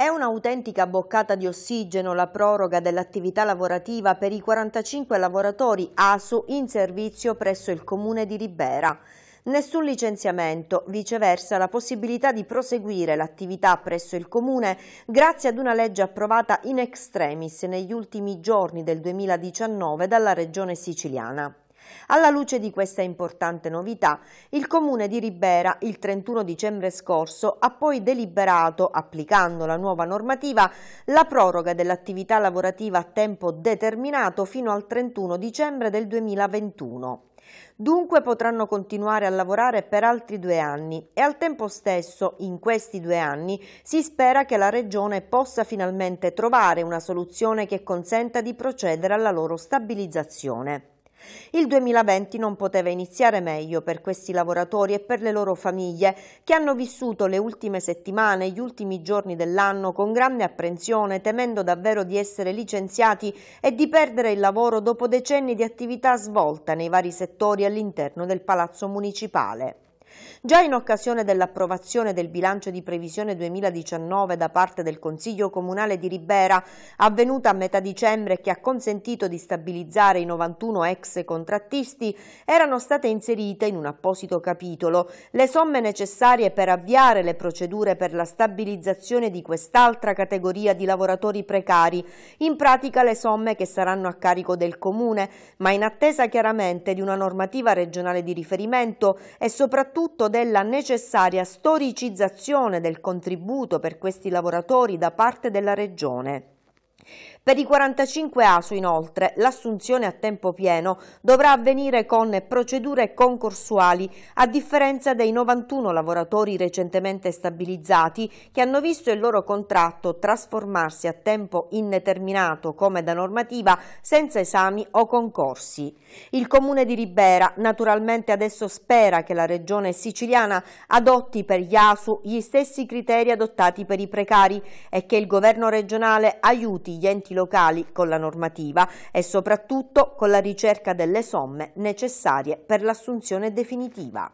È un'autentica boccata di ossigeno la proroga dell'attività lavorativa per i 45 lavoratori ASU in servizio presso il comune di Ribera. Nessun licenziamento, viceversa la possibilità di proseguire l'attività presso il comune grazie ad una legge approvata in extremis negli ultimi giorni del 2019 dalla regione siciliana. Alla luce di questa importante novità, il Comune di Ribera il 31 dicembre scorso ha poi deliberato, applicando la nuova normativa, la proroga dell'attività lavorativa a tempo determinato fino al 31 dicembre del 2021. Dunque potranno continuare a lavorare per altri due anni e al tempo stesso, in questi due anni, si spera che la Regione possa finalmente trovare una soluzione che consenta di procedere alla loro stabilizzazione. Il 2020 non poteva iniziare meglio per questi lavoratori e per le loro famiglie che hanno vissuto le ultime settimane, gli ultimi giorni dell'anno con grande apprensione, temendo davvero di essere licenziati e di perdere il lavoro dopo decenni di attività svolta nei vari settori all'interno del Palazzo Municipale. Già in occasione dell'approvazione del bilancio di previsione 2019 da parte del Consiglio Comunale di Ribera, avvenuta a metà dicembre che ha consentito di stabilizzare i 91 ex contrattisti, erano state inserite in un apposito capitolo le somme necessarie per avviare le procedure per la stabilizzazione di quest'altra categoria di lavoratori precari, in pratica le somme che saranno a carico del Comune, ma in attesa chiaramente di una normativa regionale di riferimento e soprattutto frutto della necessaria storicizzazione del contributo per questi lavoratori da parte della Regione. Per i 45 ASU inoltre l'assunzione a tempo pieno dovrà avvenire con procedure concorsuali a differenza dei 91 lavoratori recentemente stabilizzati che hanno visto il loro contratto trasformarsi a tempo indeterminato come da normativa senza esami o concorsi. Il Comune di Ribera naturalmente adesso spera che la Regione siciliana adotti per gli ASU gli stessi criteri adottati per i precari e che il governo regionale aiuti gli enti locali con la normativa e soprattutto con la ricerca delle somme necessarie per l'assunzione definitiva.